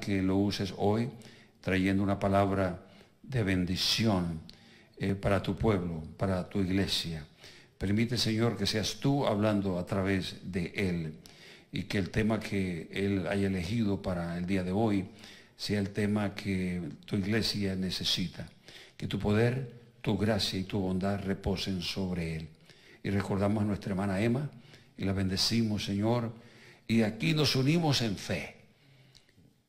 que lo uses hoy trayendo una palabra de bendición eh, para tu pueblo, para tu iglesia. Permite, Señor, que seas tú hablando a través de Él y que el tema que Él haya elegido para el día de hoy sea el tema que tu iglesia necesita. Que tu poder, tu gracia y tu bondad reposen sobre Él. Y recordamos a nuestra hermana Emma y la bendecimos, Señor. Y aquí nos unimos en fe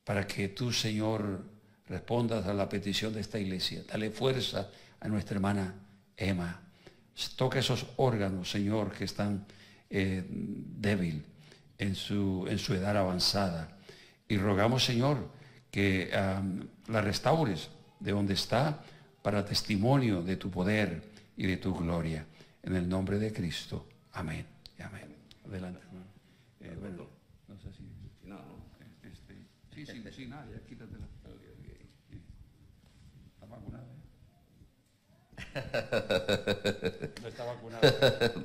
para que tú, Señor, respondas a la petición de esta iglesia. Dale fuerza a nuestra hermana Emma. Toca esos órganos, Señor, que están eh, débil en su, en su edad avanzada. Y rogamos, Señor, que la restaures de donde está para testimonio de tu poder y de tu gloria. En el nombre de Cristo. Amén. Amén. Adelante, eh, no está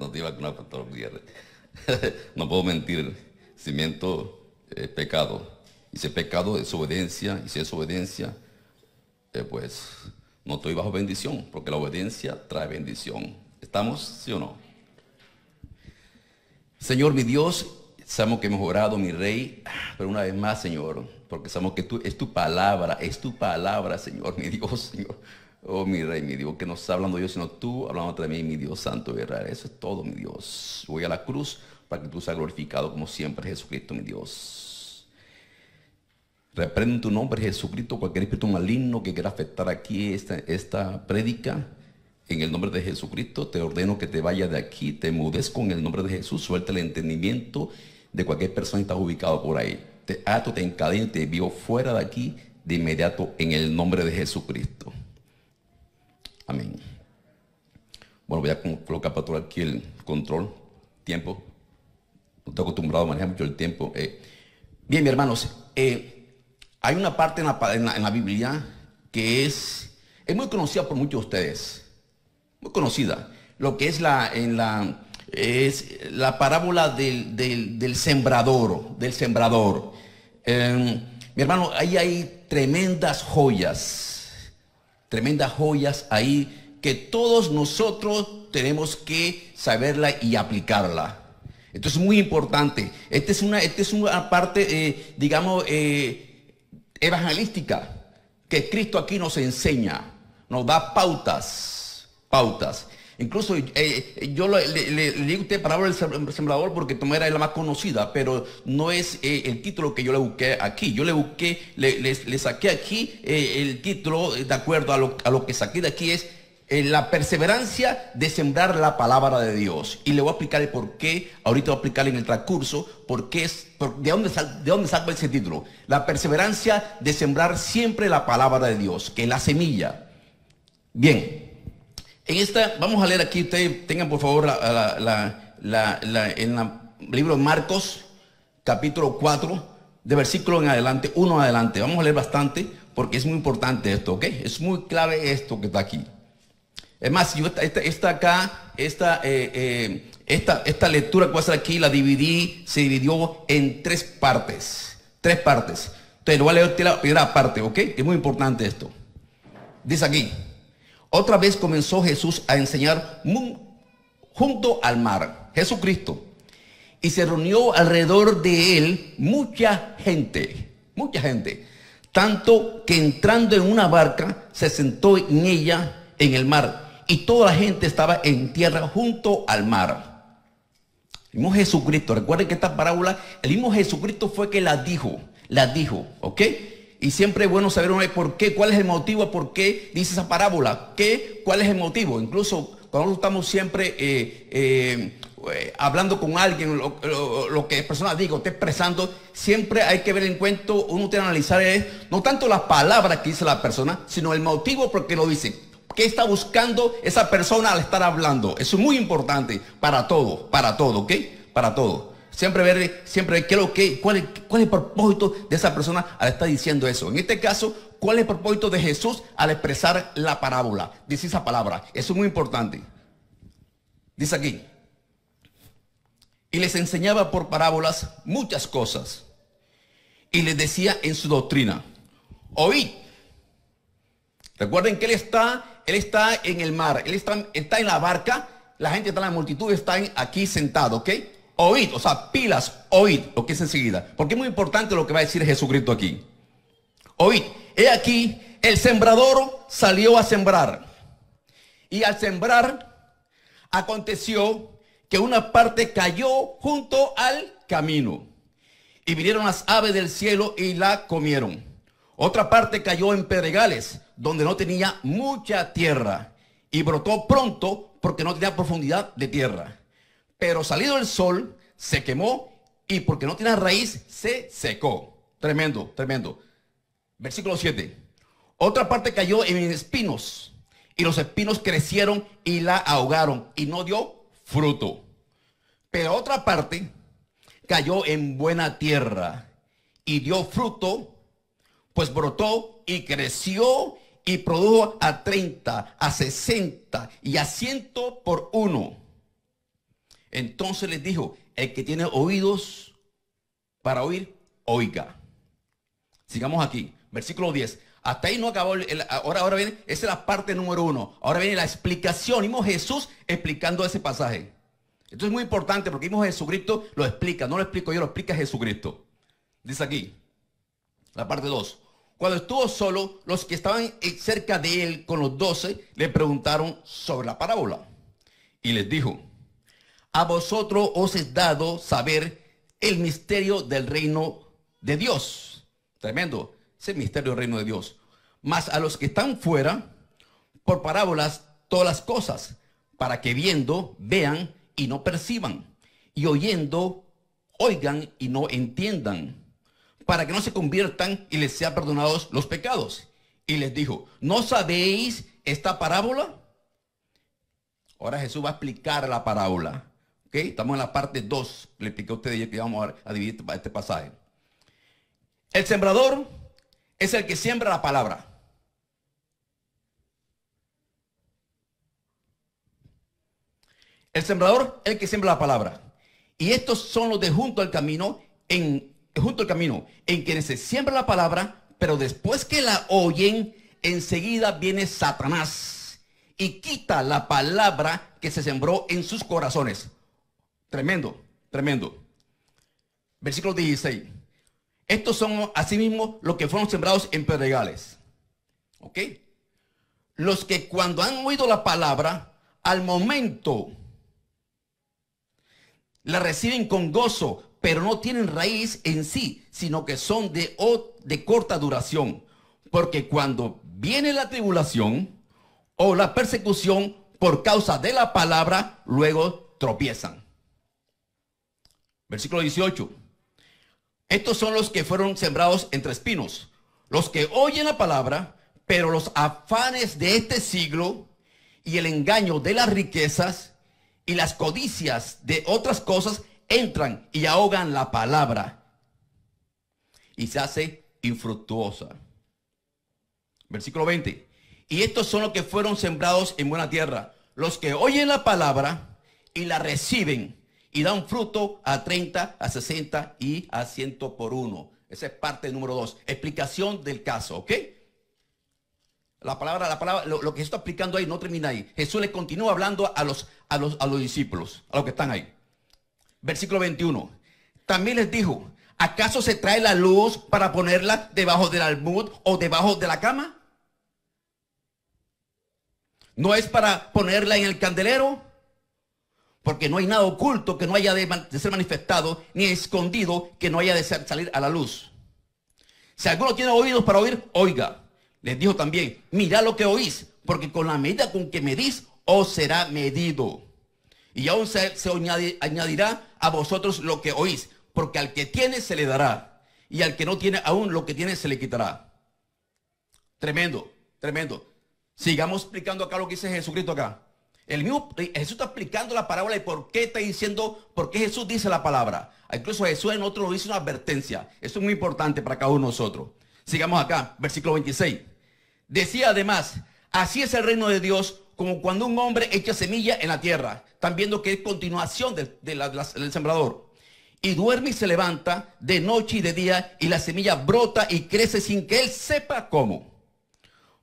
no puedo mentir. Si miento, es eh, pecado. Y si es pecado, es obediencia. Y si es obediencia, eh, pues no estoy bajo bendición, porque la obediencia trae bendición. ¿Estamos, sí o no? Señor, mi Dios, sabemos que hemos orado, mi Rey, pero una vez más, Señor, porque sabemos que tú, es tu palabra, es tu palabra, Señor, mi Dios, Señor. Oh, mi rey, mi Dios, que no está hablando yo, sino tú hablando también, mi Dios santo, Israel. Eso es todo, mi Dios. Voy a la cruz para que tú seas glorificado como siempre, Jesucristo, mi Dios. Reprende tu nombre, Jesucristo, cualquier espíritu maligno que quiera afectar aquí esta, esta prédica. En el nombre de Jesucristo te ordeno que te vayas de aquí, te mudes con el nombre de Jesús, suelta el entendimiento de cualquier persona que estás ubicado por ahí te ato, te te fuera de aquí de inmediato en el nombre de Jesucristo. Amén. Bueno, voy a colocar para todo aquí el control, tiempo. No estoy acostumbrado a manejar mucho el tiempo. Eh, bien, mi hermanos, eh, hay una parte en la, Biblia que es, es muy conocida por muchos de ustedes. Muy conocida. Lo que es la, en la, es la parábola del, sembrador, del sembrador. Em, mi hermano, ahí hay tremendas joyas, tremendas joyas ahí que todos nosotros tenemos que saberla y aplicarla. Esto es muy importante. Esta es una, este es una parte, eh, digamos, eh, evangelística que Cristo aquí nos enseña, nos da pautas, pautas. Incluso eh, eh, yo le, digo usted palabra del sembrador porque tomé es la más conocida, pero no es eh, el título que yo le busqué aquí. Yo le busqué, le, saqué aquí el título de acuerdo a lo, que saqué de aquí es la perseverancia de sembrar la palabra de Dios. Y le voy a explicar el por qué, ahorita voy a explicar en el transcurso, por es, de, dónde de dónde saco ese título. La perseverancia de sembrar siempre la palabra de Dios, que es la semilla. Bien, en esta, vamos a leer aquí, ustedes tengan por favor la, la, en el libro Marcos, capítulo 4, de versículo en adelante, uno adelante. Vamos a leer bastante porque es muy importante esto, ¿ok? Es muy clave esto que está aquí. Es más, yo esta, esta, acá, esta, eh, eh, esta, esta lectura que voy a hacer aquí, la dividí, se dividió en tres partes. Tres partes. Entonces, lo voy a leer la primera parte, ¿ok? Es muy importante esto. Dice aquí. Otra vez comenzó Jesús a enseñar junto al mar, Jesucristo. Y se reunió alrededor de él mucha gente, mucha gente. Tanto que entrando en una barca, se sentó en ella en el mar. Y toda la gente estaba en tierra junto al mar. El mismo Jesucristo, recuerden que esta parábola, el mismo Jesucristo fue que la dijo, la dijo, ¿ok? Y siempre es bueno saber por qué, cuál es el motivo, por qué dice esa parábola, qué, cuál es el motivo. Incluso cuando estamos siempre eh, eh, eh, hablando con alguien, lo, que lo que personas digo, está expresando, siempre hay que ver en cuenta uno tiene que analizar es, no tanto las palabras que dice la persona, sino el motivo por qué lo dice. ¿Qué está buscando esa persona al estar hablando? Eso es muy importante para todo, para todo, ¿ok? Para todo. Siempre ver, siempre qué lo que, cuál es, cuál es el propósito de esa persona al estar diciendo eso. En este caso, cuál es el propósito de Jesús al expresar la parábola. Dice esa palabra. Eso es muy importante. Dice aquí. Y les enseñaba por parábolas muchas cosas. Y les decía en su doctrina. Oí. Recuerden que él está, él está en el mar, él está, está en la barca, la gente está en la multitud, está aquí sentado, ¿ok? oíd, o sea, pilas, oíd lo que es enseguida. Porque es muy importante lo que va a decir Jesucristo aquí. Oíd, he aquí, el sembrador salió a sembrar. Y al sembrar, aconteció que una parte cayó junto al camino. Y vinieron las aves del cielo y la comieron. Otra parte cayó en pedregales, donde no tenía mucha tierra. Y brotó pronto porque no tenía profundidad de tierra pero salido el sol, se quemó y porque no tiene raíz, se secó. Tremendo, tremendo. Versículo 7. Otra parte cayó en espinos y los espinos crecieron y la ahogaron y no dio fruto. Pero otra parte cayó en buena tierra y dio fruto, pues brotó y creció y produjo a 30, a 60 y a ciento por uno. Entonces les dijo, el que tiene oídos para oír, oiga. Sigamos aquí, versículo 10. Hasta ahí no acabó, el, ahora, ahora viene, esa es la parte número uno. Ahora viene la explicación, vimos Jesús explicando ese pasaje. Esto es muy importante porque vimos Jesucristo, lo explica, no lo explico yo, lo explica Jesucristo. Dice aquí, la parte 2. Cuando estuvo solo, los que estaban cerca de él con los doce le preguntaron sobre la parábola. Y les dijo, a vosotros os es dado saber el misterio del reino de Dios. Tremendo, ese misterio del reino de Dios. Mas a los que están fuera, por parábolas, todas las cosas, para que viendo, vean y no perciban, y oyendo, oigan y no entiendan, para que no se conviertan y les sean perdonados los pecados. Y les dijo, ¿no sabéis esta parábola? Ahora Jesús va a explicar la parábola. Estamos en la parte 2. Le expliqué a ustedes que vamos a, a dividir este, este pasaje. El sembrador es el que siembra la palabra. El sembrador es el que siembra la palabra. Y estos son los de junto al camino, en, junto al camino, en quienes se siembra la palabra, pero después que la oyen, enseguida viene Satanás y quita la palabra que se sembró en sus corazones. Tremendo, tremendo. Versículo 16. Estos son asimismo los que fueron sembrados en pedregales. ¿Ok? Los que cuando han oído la palabra, al momento la reciben con gozo, pero no tienen raíz en sí, sino que son de, de corta duración. Porque cuando viene la tribulación o la persecución por causa de la palabra, luego tropiezan. Versículo 18. Estos son los que fueron sembrados entre espinos, los que oyen la palabra, pero los afanes de este siglo y el engaño de las riquezas y las codicias de otras cosas entran y ahogan la palabra y se hace infructuosa. Versículo 20. Y estos son los que fueron sembrados en buena tierra, los que oyen la palabra y la reciben y da un fruto a 30, a 60 y a 100 por uno. Esa es parte número dos. Explicación del caso, ¿ok? La palabra, la palabra, lo, que está explicando ahí no termina ahí. Jesús le continúa hablando a los, a los, a los discípulos, a los que están ahí. Versículo 21. También les dijo, ¿acaso se trae la luz para ponerla debajo del almud o debajo de la cama? ¿No es para ponerla en el candelero? porque no hay nada oculto que no haya de, ser manifestado, ni escondido que no haya de salir a la luz. Si alguno tiene oídos para oír, oiga. Les dijo también, mira lo que oís, porque con la medida con que medís, os será medido. Y aún se, añadirá a vosotros lo que oís, porque al que tiene se le dará, y al que no tiene aún lo que tiene se le quitará. Tremendo, tremendo. Sigamos explicando acá lo que dice Jesucristo acá. El mismo eh, Jesús está explicando la parábola y por qué está diciendo, por qué Jesús dice la palabra. Ah, incluso Jesús en otro lo dice una advertencia. Esto es muy importante para cada uno de nosotros. Sigamos acá, versículo 26. Decía además, así es el reino de Dios como cuando un hombre echa semilla en la tierra. Están viendo que es continuación del, sembrador. Y duerme y se levanta de noche y de día y la semilla brota y crece sin que él sepa cómo.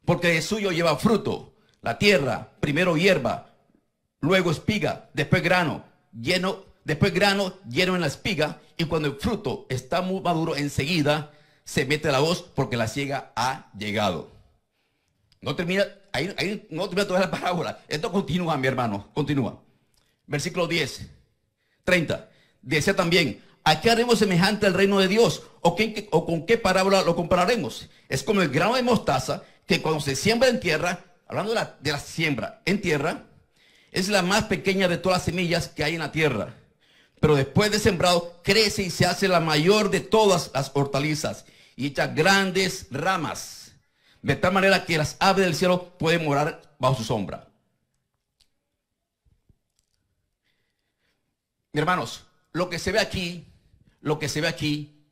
Porque Jesús suyo lleva fruto, la tierra, primero hierba luego espiga, después grano, lleno, después grano lleno en la espiga, y cuando el fruto está muy maduro, enseguida se mete la voz porque la ciega ha llegado. No termina, ahí, ahí no termina toda la parábola. Esto continúa, mi hermano, continúa. Versículo 10, 30. dice también, ¿a qué haremos semejante al reino de Dios? ¿O, qué, ¿O con qué parábola lo compararemos? Es como el grano de mostaza que cuando se siembra en tierra, hablando de la siembra en tierra, es la más pequeña de todas las semillas que hay en la tierra. Pero después de sembrado, crece y se hace la mayor de todas las hortalizas y echa grandes ramas. De tal manera que las aves del cielo pueden morar bajo su sombra. hermanos, lo que se ve aquí, lo que se ve aquí,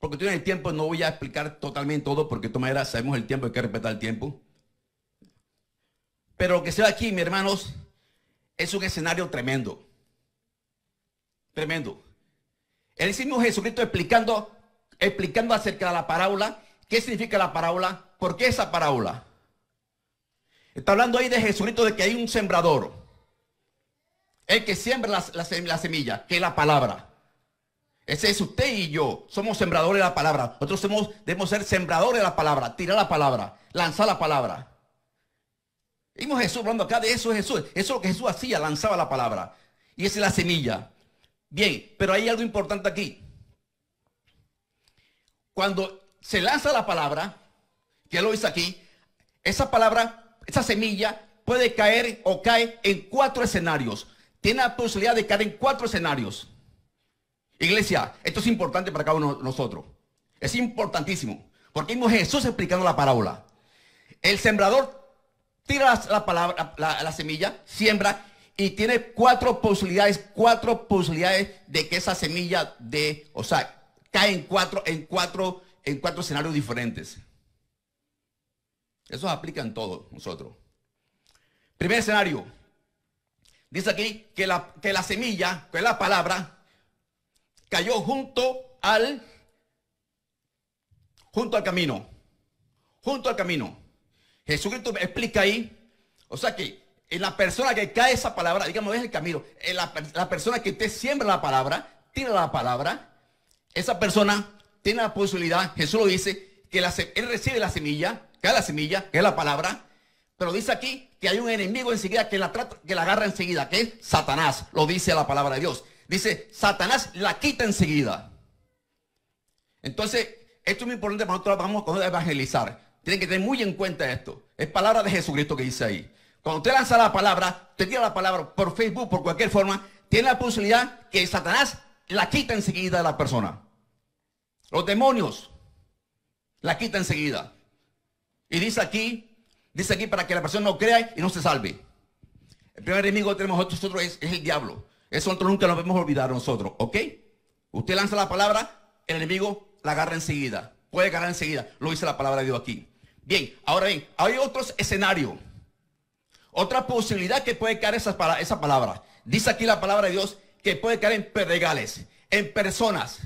porque tiene el tiempo, no voy a explicar totalmente todo, porque de todas maneras sabemos el tiempo, hay que respetar el tiempo. Pero lo que se ve aquí, mis hermanos, es un escenario tremendo. Tremendo. El mismo Jesucristo explicando, explicando acerca de la parábola, qué significa la parábola, por qué esa parábola. Está hablando ahí de Jesucristo de que hay un sembrador. El que siembra la, semilla, que es la palabra. Ese es usted y yo. Somos sembradores de la palabra. Nosotros debemos ser sembradores de la palabra, tirar la palabra, lanzar la palabra. Vimos Jesús hablando acá de eso, Jesús. Eso es lo que Jesús hacía, lanzaba la palabra. Y esa es la semilla. Bien, pero hay algo importante aquí. Cuando se lanza la palabra, que lo dice aquí, esa palabra, esa semilla puede caer o cae en cuatro escenarios. Tiene la posibilidad de caer en cuatro escenarios. Iglesia, esto es importante para cada uno de nosotros. Es importantísimo. Porque vimos Jesús explicando la parábola. El sembrador tira la, palabra, la, semilla, siembra y tiene cuatro posibilidades, cuatro posibilidades de que esa semilla de, o sea, cae en cuatro, en cuatro, en cuatro escenarios diferentes. Eso aplica en todo nosotros. Primer escenario. Dice aquí que la, que la semilla, que es la palabra, cayó junto al, junto al camino. Junto al camino. Jesucristo explica ahí, o sea que en eh, la persona que cae esa palabra, digamos, es el camino, en eh, la, persona que te siembra la palabra, tiene la palabra, esa persona tiene la posibilidad, Jesús lo dice, que él recibe la semilla, que la semilla, que es la palabra, pero dice aquí que hay un enemigo enseguida que la, trata, que la agarra enseguida, que es Satanás, lo dice la palabra de Dios. Dice, Satanás la quita enseguida. Entonces, esto es muy importante para nosotros, vamos a evangelizar. Tienen que tener muy en cuenta esto. Es palabra de Jesucristo que dice ahí. Cuando usted lanza la palabra, te tira la palabra por Facebook, por cualquier forma, tiene la posibilidad que Satanás la quita enseguida de la persona. Los demonios la quita enseguida. Y dice aquí, dice aquí para que la persona no crea y no se salve. El primer enemigo que tenemos nosotros es, el diablo. Eso nunca nos a olvidar nosotros, ¿ok? Usted lanza la palabra, el enemigo la agarra enseguida. Puede agarrar enseguida. Lo dice la palabra de Dios aquí. Bien, ahora bien, hay otro escenario, otra posibilidad que puede caer esa, palabra. Dice aquí la palabra de Dios que puede caer en pedregales, en personas.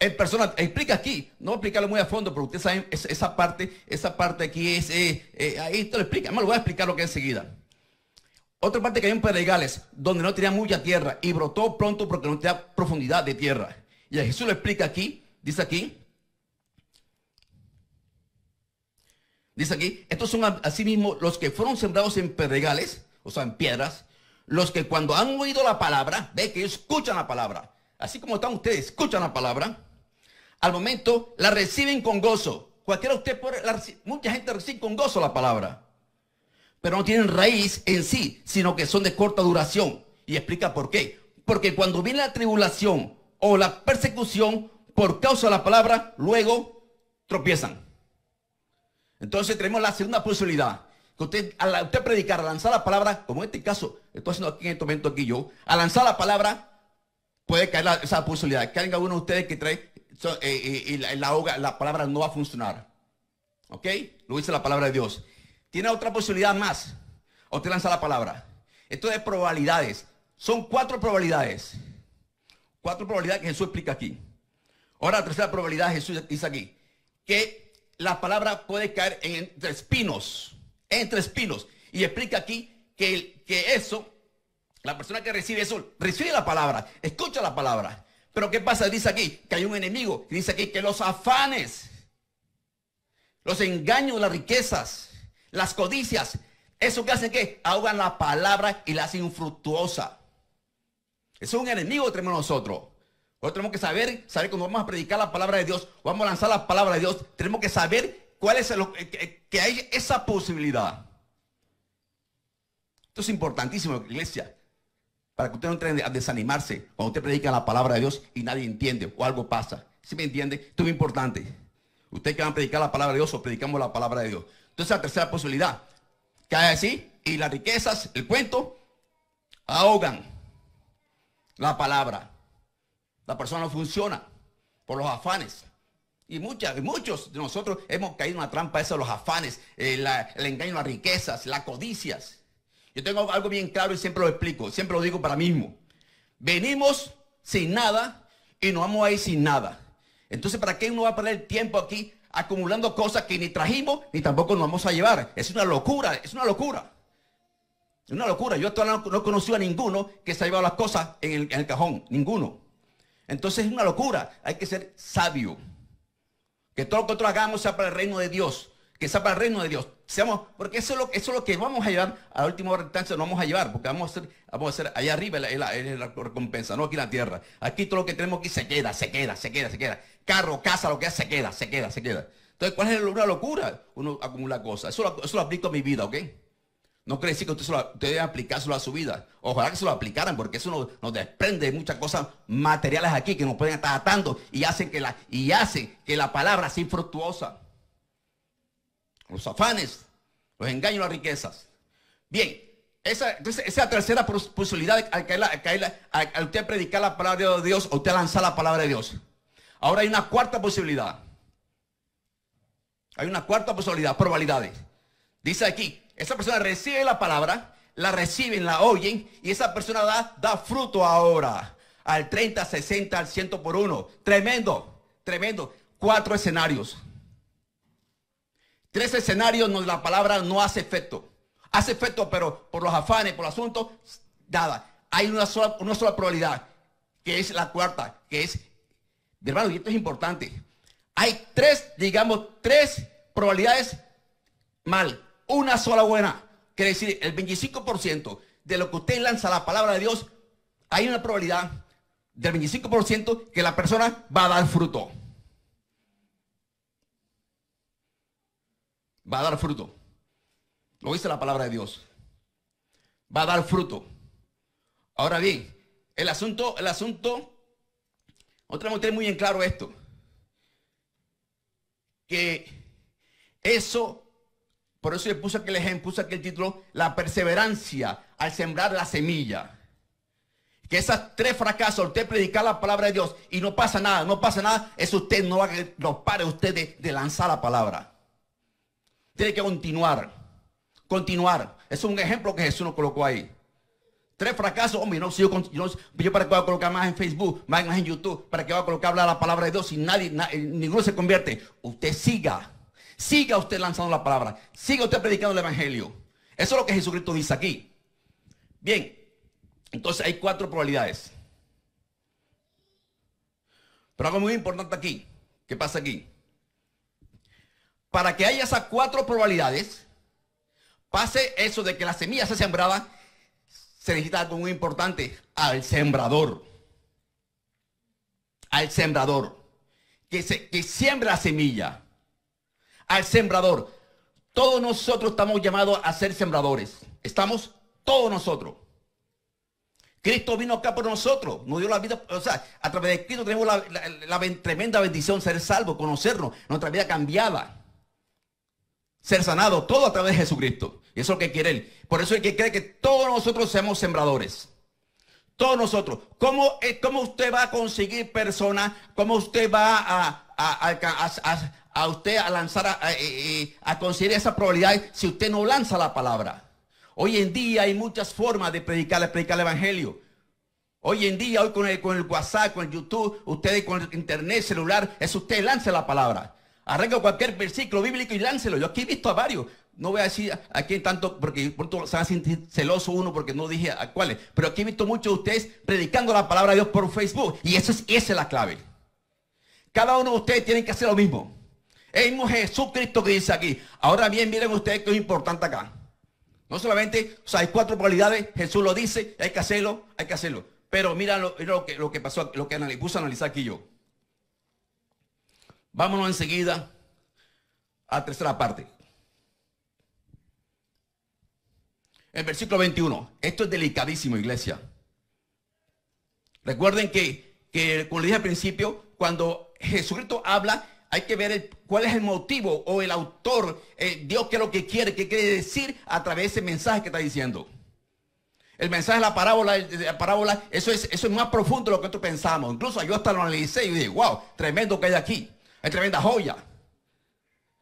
En personas, explica aquí, no explicarlo muy a fondo, pero ustedes saben esa parte, esa parte aquí es, eh, eh, ahí te lo explica, me lo voy a explicar lo que enseguida. Otra parte que hay en Pedregales, donde no tenía mucha tierra y brotó pronto porque no tenía profundidad de tierra. Y a Jesús lo explica aquí, dice aquí, Dice aquí, estos son asimismo los que fueron sembrados en pedregales, o sea, en piedras, los que cuando han oído la palabra, ve que escuchan la palabra, así como están ustedes, escuchan la palabra, al momento la reciben con gozo. Cualquiera de ustedes mucha gente recibe con gozo la palabra, pero no tienen raíz en sí, sino que son de corta duración. Y explica por qué. Porque cuando viene la tribulación o la persecución por causa de la palabra, luego tropiezan. Entonces tenemos la segunda posibilidad. Que usted, al usted predicar, lanzar la palabra, como en este caso, estoy haciendo aquí en este momento aquí yo, a lanzar la palabra, puede caer esa posibilidad. Que uno de ustedes que trae eh, eh, y la, la, la palabra no va a funcionar. ¿Ok? Lo dice la palabra de Dios. Tiene otra posibilidad más. Usted lanza la palabra. Esto es probabilidades. Son cuatro probabilidades. Cuatro probabilidades que Jesús explica aquí. Ahora la tercera probabilidad Jesús dice aquí. Que la palabra puede caer entre espinos, entre espinos. Y explica aquí que, que eso, la persona que recibe eso, recibe la palabra, escucha la palabra. Pero ¿qué pasa? Dice aquí que hay un enemigo. Dice aquí que los afanes, los engaños, las riquezas, las codicias, eso que hace que ahogan la palabra y la hacen infructuosa. Es un enemigo entre nosotros. Hoy tenemos que saber, saber cuando vamos a predicar la palabra de Dios, vamos a lanzar la palabra de Dios, tenemos que saber cuál es lo que, hay esa posibilidad. Esto es importantísimo, iglesia. Para que usted no entre a desanimarse cuando usted predica la palabra de Dios y nadie entiende o algo pasa. Si me entiende? Esto es muy importante. Ustedes que van a predicar la palabra de Dios o predicamos la palabra de Dios. Entonces la tercera posibilidad. Que hay así y las riquezas, el cuento, ahogan la palabra. La persona no funciona por los afanes. Y, muchas, muchos de nosotros hemos caído en la trampa esa de los afanes, eh, el engaño a las riquezas, las codicias. Yo tengo algo bien claro y siempre lo explico, siempre lo digo para mí mismo. Venimos sin nada y nos vamos a ir sin nada. Entonces, ¿para qué uno va a perder tiempo aquí acumulando cosas que ni trajimos ni tampoco nos vamos a llevar? Es una locura, es una locura. Es una locura. Yo no, no he conocido a ninguno que se ha llevado las cosas en el cajón. Ninguno. Entonces es una locura. Hay que ser sabio. Que todo lo que nosotros hagamos sea para el reino de Dios. Que sea para el reino de Dios. Seamos, porque eso es lo, eso lo que vamos a llevar a la última instancia, no vamos a llevar, porque vamos a hacer, vamos a hacer allá arriba la, recompensa, no aquí en la tierra. Aquí todo lo que tenemos aquí se queda, se queda, se queda, se queda. Carro, casa, lo que sea, se queda, se queda, se queda. Entonces, ¿cuál es una locura? Uno acumula cosas. Eso, eso lo aplico a mi vida, ¿ok? No quiere decir que usted, debe aplicárselo a su vida. Ojalá que se lo aplicaran, porque eso nos, desprende de muchas cosas materiales aquí que nos pueden estar atando y hacen que la, y que la palabra sea infructuosa. Los afanes, los engaños, las riquezas. Bien, esa, esa tercera posibilidad al, usted predicar la palabra de Dios, o usted lanzar la palabra de Dios. Ahora hay una cuarta posibilidad. Hay una cuarta posibilidad, probabilidades. Dice aquí, esa persona recibe la palabra, la reciben, la oyen y esa persona da, fruto ahora. Al 30, 60, al 100 por uno. Tremendo, tremendo. Cuatro escenarios. Tres escenarios donde la palabra no hace efecto. Hace efecto, pero por los afanes, por el asunto, nada. Hay una sola, probabilidad, que es la cuarta, que es, hermano, y esto es importante. Hay tres, digamos, tres probabilidades mal, una sola buena. Quiere decir, el 25% de lo que usted lanza la palabra de Dios, hay una probabilidad del 25% que la persona va a dar fruto. Va a dar fruto. Lo dice la palabra de Dios. Va a dar fruto. Ahora bien, el asunto, el asunto, otra vez muy en claro esto. Que eso por eso le puse aquel ejemplo, puse aquel título, la perseverancia al sembrar la semilla. Que esas tres fracasos, usted predicar la palabra de Dios y no pasa nada, no pasa nada, eso usted no va lo pare usted de, lanzar la palabra. Tiene que continuar, continuar. Es un ejemplo que Jesús nos colocó ahí. Tres fracasos, hombre, no, yo, para qué voy a colocar más en Facebook, más en YouTube, para qué voy a colocar la palabra de Dios y nadie, eh, ninguno se convierte. Usted siga Siga usted lanzando la palabra. Siga usted predicando el Evangelio. Eso es lo que Jesucristo dice aquí. Bien, entonces hay cuatro probabilidades. Pero algo muy importante aquí. ¿Qué pasa aquí? Para que haya esas cuatro probabilidades, pase eso de que la semilla se sembraba, se necesita algo muy importante. Al sembrador. Al sembrador. Que, se, que siembra la semilla al sembrador. Todos nosotros estamos llamados a ser sembradores. Estamos todos nosotros. Cristo vino acá por nosotros, nos dio la vida, o sea, a través de Cristo tenemos la, tremenda bendición, ser salvo, conocernos, nuestra vida cambiada, ser sanado, todo a través de Jesucristo. Y eso es lo que quiere Él. Por eso es que cree que todos nosotros seamos sembradores. Todos nosotros. ¿Cómo, eh, cómo usted va a conseguir personas? ¿Cómo usted va a, a, a, a usted a lanzar, a, a, eh, eh, considerar esa probabilidad si usted no lanza la palabra. Hoy en día hay muchas formas de predicar, predicar el evangelio. Hoy en día, hoy con el, con el WhatsApp, con el YouTube, ustedes con el internet, celular, es usted lance la palabra. Arranca cualquier versículo bíblico y láncelo. Yo aquí he visto a varios. No voy a decir a quién tanto, porque pronto se va a sentir celoso uno porque no dije a cuáles. Pero aquí he visto muchos de ustedes predicando la palabra de Dios por Facebook. Y eso es, esa es la clave. Cada uno de ustedes tiene que hacer lo mismo. El mismo Jesucristo que dice aquí. Ahora bien, miren ustedes que es importante acá. No solamente, o sea, hay cuatro cualidades, Jesús lo dice, hay que hacerlo, hay que hacerlo. Pero mira lo, que, lo pasó, lo que puse a analizar aquí yo. Vámonos enseguida a la tercera parte. El versículo 21. Esto es delicadísimo, iglesia. Recuerden que, que como les dije al principio, cuando Jesucristo habla, hay que ver cuál es el motivo o el autor, eh, Dios que es lo que quiere, qué quiere decir a través de ese mensaje que está diciendo. El mensaje de la parábola, la parábola eso, es, eso es más profundo de lo que nosotros pensamos. Incluso yo hasta lo analicé y dije, wow, tremendo que hay aquí. Hay tremenda joya.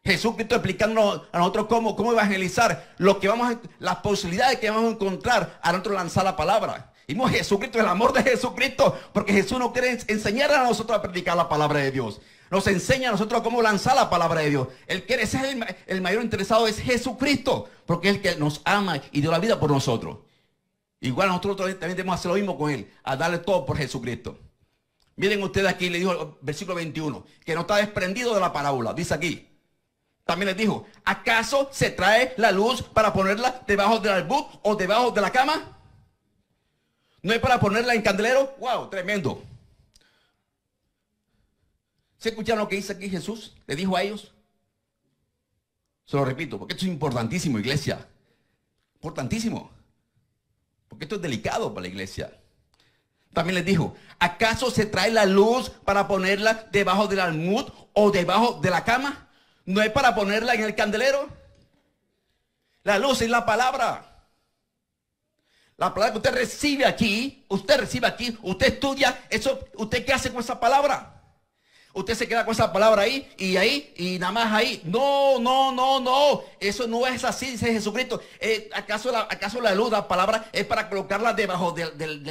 Jesucristo explicando a nosotros cómo, cómo evangelizar, lo que vamos las posibilidades que vamos a encontrar al otro lanzar la palabra. y no Jesucristo, el amor de Jesucristo, porque Jesús no quiere enseñar a nosotros a predicar la palabra de Dios. Nos enseña a nosotros cómo lanzar la palabra de Dios. El que es el, mayor interesado es Jesucristo, porque es el que nos ama y dio la vida por nosotros. Igual nosotros también debemos hacer lo mismo con Él, a darle todo por Jesucristo. Miren ustedes aquí, le dijo el versículo 21, que no está desprendido de la parábola, dice aquí. También les dijo, ¿acaso se trae la luz para ponerla debajo del albú o debajo de la cama? ¿No es para ponerla en candelero? ¡Wow! Tremendo. ¿Se escucharon lo que dice aquí Jesús? ¿Le dijo a ellos? Se lo repito, porque esto es importantísimo, iglesia. Importantísimo. Porque esto es delicado para la iglesia. También les dijo, ¿acaso se trae la luz para ponerla debajo del almud o debajo de la cama? ¿No es para ponerla en el candelero? La luz es la palabra. La palabra que usted recibe aquí, usted recibe aquí, usted estudia, eso, ¿usted qué hace con esa palabra? Usted se queda con esa palabra ahí y ahí y nada más ahí. No, no, no, no. Eso no es así, dice Jesucristo. Eh, ¿acaso, la, ¿Acaso la luz, la palabra, es para colocarla debajo del,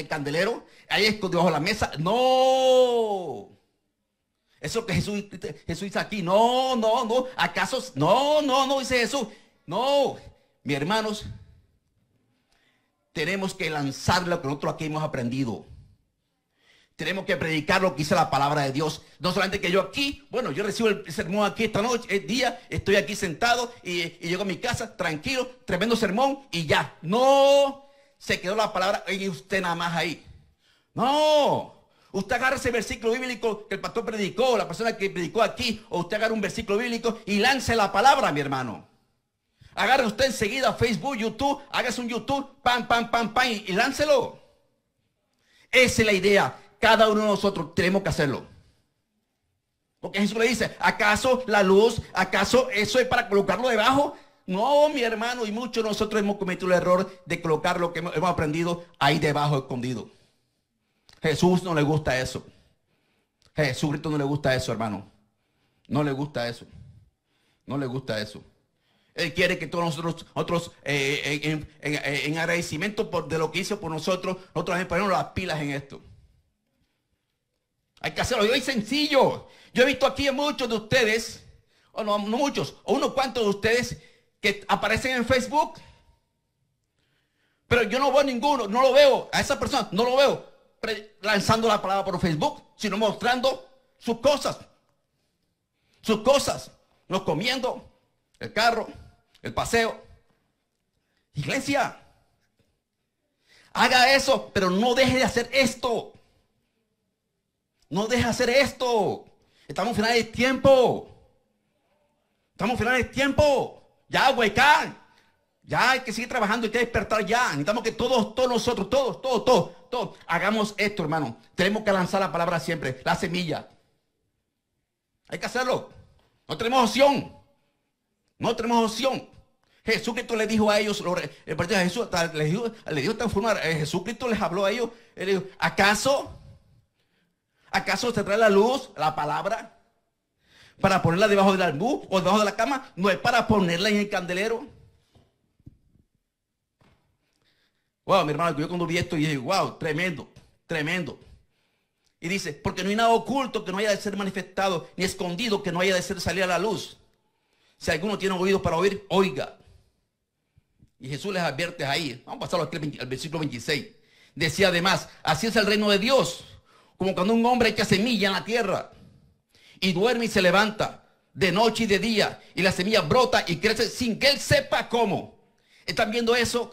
candelero? Ahí es debajo de la mesa. No. Eso que Jesús, Jesús dice aquí. No, no, no. ¿Acaso? No, no, no, dice Jesús. No. mi hermanos, tenemos que lanzar lo que nosotros aquí hemos aprendido. Tenemos que predicar lo que dice la palabra de Dios. No solamente que yo aquí, bueno, yo recibo el sermón aquí esta noche, el día, estoy aquí sentado y, llego a mi casa tranquilo, tremendo sermón y ya. No, se quedó la palabra y usted nada más ahí. No, Usted agarra ese versículo bíblico que el pastor predicó, la persona que predicó aquí, o usted agarra un versículo bíblico y lance la palabra, mi hermano. Agarre usted enseguida Facebook, YouTube, hágase un YouTube, pam, pam, pam, pam, y láncelo. Esa es la idea cada uno de nosotros tenemos que hacerlo. Porque Jesús le dice, ¿acaso la luz, acaso eso es para colocarlo debajo? No, mi hermano, y muchos de nosotros hemos cometido el error de colocar lo que hemos aprendido ahí debajo escondido. Jesús no le gusta eso. Jesucristo no le gusta eso, hermano. No le gusta eso. No le gusta eso. Él quiere que todos nosotros, eh, en, agradecimiento por, de lo que hizo por nosotros, nosotros ponemos las pilas en esto. Hay que hacerlo. hoy sencillo. Yo he visto aquí a muchos de ustedes, o no, muchos, o unos cuantos de ustedes que aparecen en Facebook. Pero yo no veo ninguno, no lo veo a esa persona, no lo veo lanzando la palabra por Facebook, sino mostrando sus cosas. Sus cosas. Los comiendo, el carro, el paseo. Iglesia, haga eso, pero no deje de hacer esto. No deja hacer esto. Estamos en final de tiempo. Estamos en final de tiempo. Ya, hueca. Ya hay que seguir trabajando, y que despertar ya. Necesitamos que todos, todos nosotros, todos, todos, todos, todos, hagamos esto, hermano. Tenemos que lanzar la palabra siempre, la semilla. Hay que hacerlo. No tenemos opción. No tenemos opción. Jesucristo le dijo a ellos, el partido de Jesús le dijo, le dijo transformar. Eh, Jesucristo les habló a ellos. dijo, ¿acaso ¿Acaso se trae la luz, la palabra? Para ponerla debajo del albú o debajo de la cama, no es para ponerla en el candelero. Wow, mi hermano, yo cuando vi esto y dije, wow, tremendo, tremendo. Y dice, porque no hay nada oculto que no haya de ser manifestado, ni escondido que no haya de ser salir a la luz. Si alguno tiene oídos para oír, oiga. Y Jesús les advierte ahí. Vamos a pasar al versículo 26. Decía además, así es el reino de Dios. Como cuando un hombre echa semilla en la tierra y duerme y se levanta de noche y de día y la semilla brota y crece sin que él sepa cómo. ¿Están viendo eso?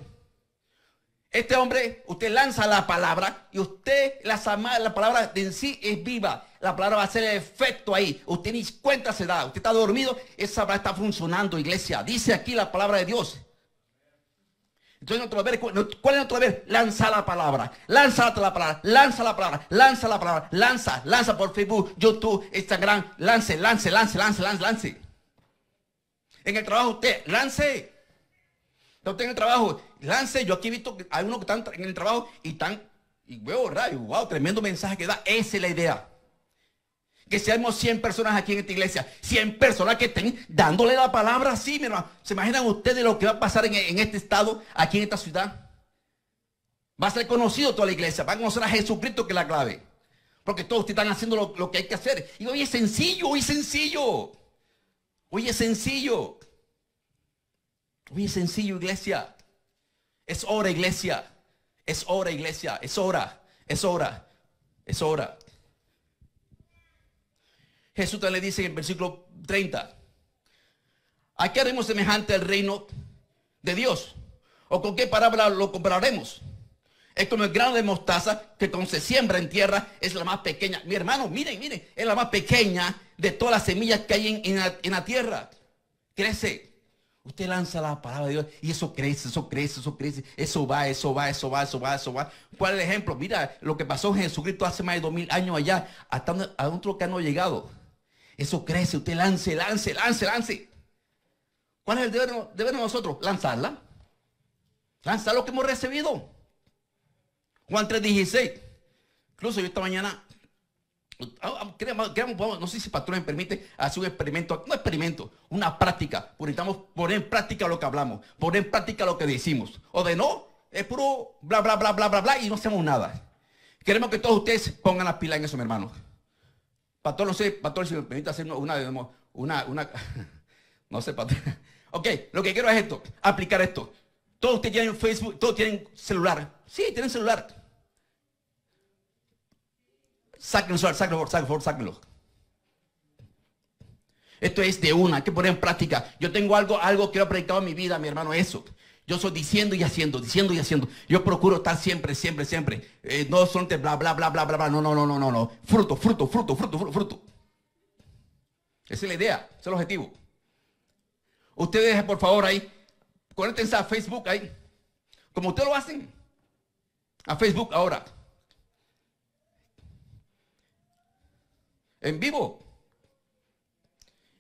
Este hombre, usted lanza la palabra y usted la, la palabra en sí es viva. La palabra va a hacer efecto ahí. Usted ni cuenta se da. Usted está dormido. Esa palabra está funcionando, iglesia. Dice aquí la palabra de Dios. Entonces ¿cuál es otra vez? Lanza la palabra, lanza la palabra, lanza la palabra, lanza la palabra, lanza, lanza por Facebook, YouTube, Instagram, lance, lance, lance, lance, lance, lance. En el trabajo usted, lance. Usted en el trabajo, lance. Yo aquí he visto que hay uno que están en el trabajo y están, y veo rayo, wow, tremendo mensaje que da. Esa es la idea. Que seamos 100 personas aquí en esta iglesia, 100 personas que estén dándole la palabra así, mi ¿Se imaginan ustedes lo que va a pasar en, este estado, aquí en esta ciudad? Va a ser conocido toda la iglesia, va a conocer a Jesucristo que es la clave. Porque todos están haciendo lo, lo que hay que hacer. Y hoy es sencillo, hoy es sencillo. Hoy es sencillo. Hoy es sencillo, iglesia. Es hora, iglesia. Es hora, iglesia. Es hora. Es hora. Es hora. Jesús le dice en el versículo 30, ¿a qué haremos semejante al reino de Dios? ¿O con qué palabra lo compararemos? Es como el grano de mostaza que cuando se siembra en tierra es la más pequeña. Mi hermano, miren, miren, es la más pequeña de todas las semillas que hay en, la, tierra. Crece. Usted lanza la palabra de Dios y eso crece, eso crece, eso crece. Eso va, eso va, eso va, eso va, eso va. ¿Cuál es el ejemplo? Mira lo que pasó en Jesucristo hace más de dos mil años allá. Hasta a otro que no ha llegado. Eso crece, usted lance, lance, lance, lance. ¿Cuál es el deber, de nosotros? Lanzarla. Lanzar lo que hemos recibido. Juan 3.16. Incluso yo esta mañana, ah, ah, no sé si el patrón me permite hacer un experimento, no experimento, una práctica. Necesitamos poner en práctica lo que hablamos, poner en práctica lo que decimos. O de no, es puro bla, bla, bla, bla, bla, bla y no hacemos nada. Queremos que todos ustedes pongan la pila en eso, mi hermano. Pastor, no sé, pastor, si me permite hacer una, una, una, no sé, pastor. Ok, lo que quiero es esto, aplicar esto. Todos ustedes tienen Facebook, todos tienen celular. Sí, tienen celular. Sáquenlo, sáquenlo, sáquenlo, sáquenlo. Esto es de una, hay que poner en práctica. Yo tengo algo, algo que he predicado en mi vida, mi hermano, eso. Yo soy diciendo y haciendo, diciendo y haciendo. Yo procuro estar siempre, siempre, siempre. Eh, no son bla, bla, bla, bla, bla, bla. No, no, no, no, no, no. Fruto, fruto, fruto, fruto, fruto, fruto. Esa es la idea, ese es el objetivo. Ustedes, por favor, ahí, conéctense a Facebook ahí. Como ustedes lo hacen. A Facebook ahora. En vivo.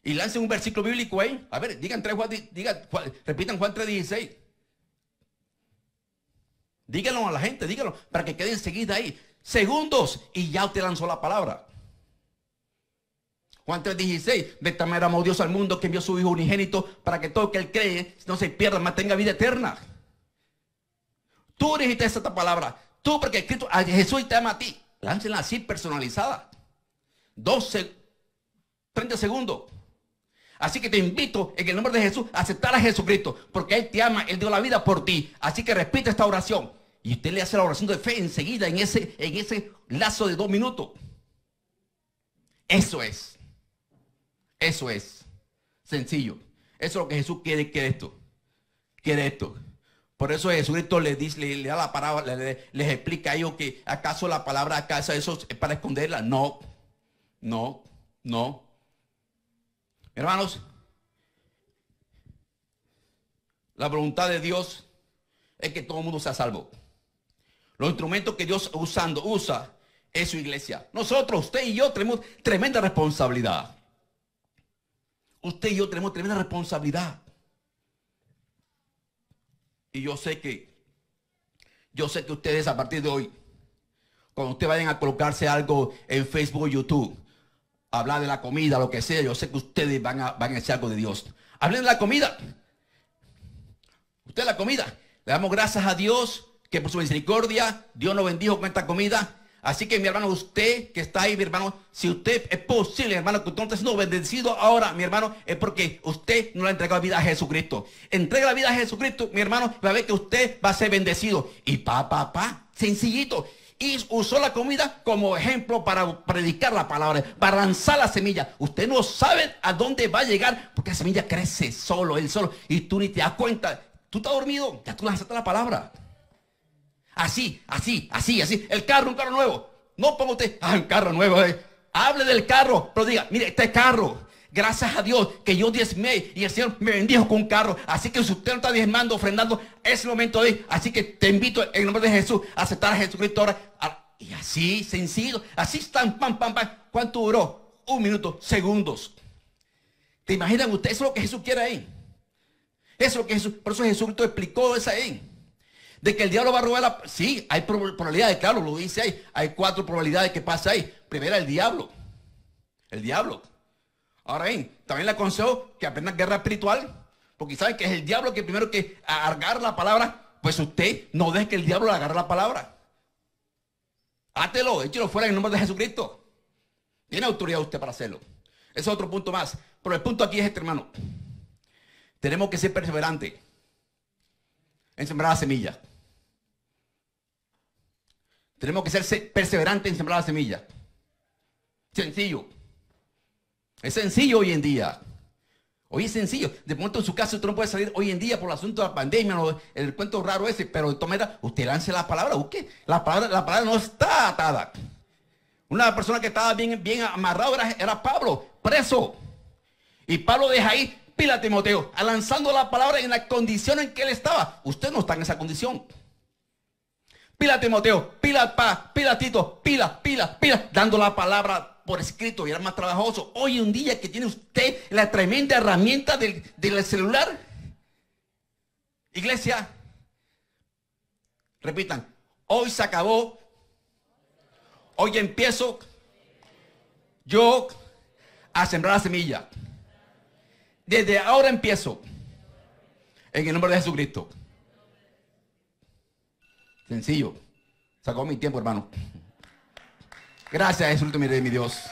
Y lancen un versículo bíblico ahí. A ver, digan tres digan, repitan Juan 3.16. Díganlo a la gente, díganlo, para que queden seguida ahí. Segundos y ya usted lanzó la palabra. Juan 3:16, de esta manera amó Dios al mundo que envió a su Hijo unigénito para que todo que él cree no se pierda, más tenga vida eterna. Tú dijiste esta palabra. Tú, porque Cristo, a Jesús te ama a ti. Láncenla así personalizada. 12, 30 segundos. Así que te invito en el nombre de Jesús a aceptar a Jesucristo, porque Él te ama, Él dio la vida por ti. Así que repite esta oración. Y usted le hace la oración de fe enseguida en ese, en ese lazo de dos minutos. Eso es. Eso es. Sencillo. Eso es lo que Jesús quiere, quiere esto. Quiere esto. Por eso Jesucristo le dice, le, da la palabra, les explica a ellos que acaso la palabra acaso eso es para esconderla. No, no, no. Hermanos, la voluntad de Dios es que todo el mundo sea salvo. Los instrumentos que Dios usando, usa es su iglesia. Nosotros, usted y yo, tenemos tremenda responsabilidad. Usted y yo tenemos tremenda responsabilidad. Y yo sé que, yo sé que ustedes a partir de hoy, cuando ustedes vayan a colocarse algo en Facebook, YouTube, hablar de la comida, lo que sea. Yo sé que ustedes van a, van algo de Dios. Hablen de la comida. Usted la comida. Le damos gracias a Dios que por su misericordia Dios nos bendijo con esta comida. Así que mi hermano, usted que está ahí, mi hermano, si usted es posible, hermano, que usted no bendecido ahora, mi hermano, es porque usted no le ha entregado la vida a Jesucristo. Entrega la vida a Jesucristo, mi hermano, para vez ver que usted va a ser bendecido. Y pa, pa, pa, sencillito y usó la comida como ejemplo para predicar la palabra, para lanzar la semilla. Usted no sabe a dónde va a llegar porque la semilla crece solo, él solo. Y tú ni te das cuenta. Tú estás dormido, ya tú lanzaste la palabra. Así, así, así, así. El carro, un carro nuevo. No ponga usted, ah, un carro nuevo. Eh". Hable del carro, pero diga, mire, este carro Gracias a Dios que yo diezmé y el Señor me bendijo con un carro. Así que si usted no está diezmando, ofrendando, ese momento de Así que te invito en nombre de Jesús a aceptar a Jesucristo ahora. Y así, sencillo, así tan pam, pam, pam. ¿Cuánto duró? Un minuto, segundos. ¿Te imaginan ustedes? Eso es lo que Jesús quiere ahí. Eso es lo que Jesús, por eso Jesucristo explicó eso ahí. De que el diablo va a robar la... Sí, hay probabilidades, claro, lo dice ahí. Hay cuatro probabilidades que pasa ahí. Primera, el diablo. El diablo. Ahora bien, también le aconsejo que aprendan guerra espiritual, porque saben que es el diablo que primero que agarra la palabra, pues usted no deje que el diablo le agarre la palabra. Hátelo, échelo fuera en el nombre de Jesucristo. Tiene autoridad usted para hacerlo. Ese es otro punto más. Pero el punto aquí es este, hermano. Tenemos que ser perseverantes en sembrar la semilla. Tenemos que ser perseverantes en sembrar la semilla. Sencillo. Es sencillo hoy en día. Hoy es sencillo. De momento en su casa usted no puede salir hoy en día por el asunto de la pandemia, el cuento raro ese, pero de usted lance la palabra, busque. La palabra, la palabra no está atada. Una persona que estaba bien, bien amarrado era, Pablo, preso. Y Pablo deja ahí, pila Timoteo, lanzando la palabra en la condición en que él estaba. Usted no está en esa condición. Pila Timoteo, pila pa, pila Tito, pila, pila, pila, dando la palabra por escrito y era más trabajoso. Hoy un día que tiene usted la tremenda herramienta del, del celular. Iglesia, repitan, hoy se acabó, hoy empiezo yo a sembrar la semilla. Desde ahora empiezo. En el nombre de Jesucristo. Sencillo. Sacó mi tiempo, hermano. Gracias, Jesús, mi rey, mi Dios.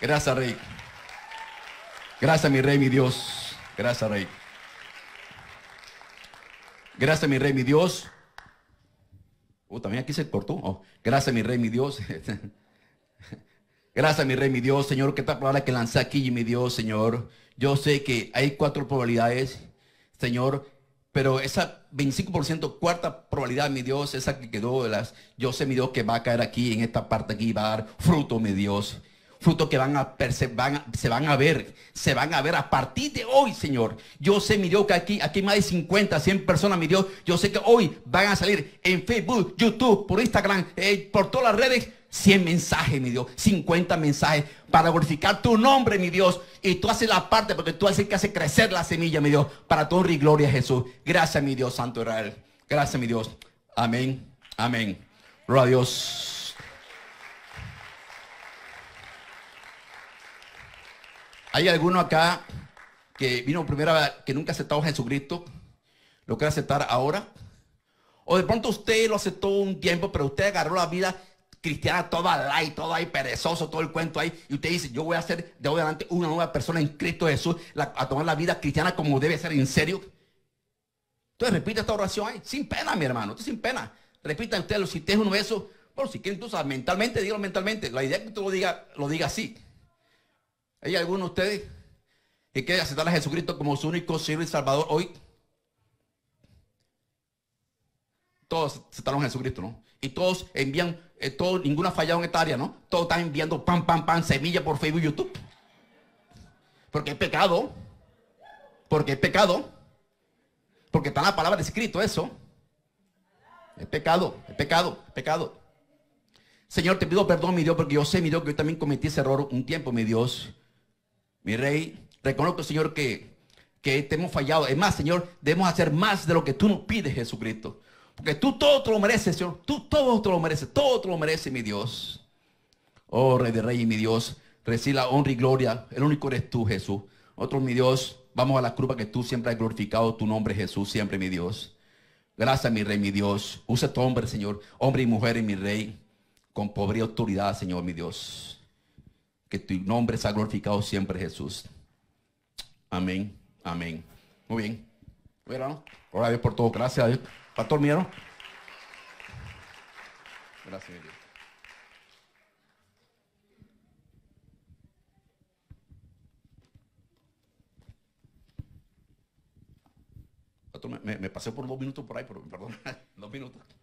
Gracias, Rey. Gracias, mi rey, mi Dios. Gracias, Rey. Gracias, mi rey, mi Dios. Oh, también aquí se cortó. Oh, gracias, mi rey, mi Dios. gracias, mi rey, mi Dios. Señor, qué tal palabra que lancé aquí, mi Dios, Señor. Yo sé que hay cuatro probabilidades, Señor, pero esa 25% cuarta probabilidad, mi Dios, esa que quedó de las, yo sé, mi Dios, que va a caer aquí, en esta parte aquí, va a dar fruto, mi Dios. Fruto que van a, se van, se van a ver, se van a ver a partir de hoy, Señor. Yo sé, mi Dios, que aquí, aquí más de 50, 100 personas, mi Dios. Yo sé que hoy van a salir en Facebook, YouTube, por Instagram, eh, por todas las redes 100 mensajes, mi Dios, 50 mensajes para glorificar tu nombre, mi Dios. Y tú haces la parte porque tú haces que hace crecer la semilla, mi Dios, para tu honra y gloria, Jesús. Gracias, mi Dios, Santo Israel. Gracias, mi Dios. Amén. Amén. Gloria a Dios. Hay alguno acá que vino primera vez, que nunca aceptó a Jesucristo, lo quiere aceptar ahora. O de pronto usted lo aceptó un tiempo, pero usted agarró la vida cristiana toda y todo ahí perezoso, todo el cuento ahí. Y usted dice, yo voy a ser de hoy adelante una nueva persona en Cristo Jesús, a tomar la vida cristiana como debe ser, en serio. Entonces repita esta oración ahí, sin pena, mi hermano, sin pena. Repita usted, si usted es uno de esos, bueno, si quieren tú mentalmente, dígalo mentalmente. La idea que tú lo diga lo diga así. ¿Hay alguno de ustedes que quiere aceptar a Jesucristo como su único Señor y Salvador hoy? Todos aceptaron a Jesucristo, ¿no? Y todos envían eh, todo, ninguno ha fallado en esta área, ¿no? Todos están enviando pan, pan, pan, semilla por Facebook y YouTube. Porque es pecado. Porque es pecado. Porque está la palabra de escrito eso. Es pecado, es pecado, es pecado. Señor, te pido perdón, mi Dios, porque yo sé, mi Dios, que yo también cometí ese error un tiempo, mi Dios. Mi Rey, reconozco, Señor, que, que te hemos fallado. Es más, Señor, debemos hacer más de lo que tú nos pides, Jesucristo. Porque tú todo te lo mereces, Señor. Tú todo te lo mereces. Todo te lo merece, mi Dios. Oh, Rey de Reyes, mi Dios. Recibe la honra y gloria. El único eres tú, Jesús. Otro, mi Dios. Vamos a la para que tú siempre has glorificado tu nombre, Jesús. Siempre, mi Dios. Gracias, mi Rey, mi Dios. Usa tu hombre, Señor. Hombre y mujer, mi Rey. Con pobre autoridad, Señor, mi Dios. Que tu nombre sea glorificado siempre, Jesús. Amén. Amén. Muy bien. Bueno, ahora Dios por todo. Gracias a Dios. Pastor Miero. Gracias, Pastor, me, me, pasé por dos minutos por ahí, pero, perdón, dos minutos.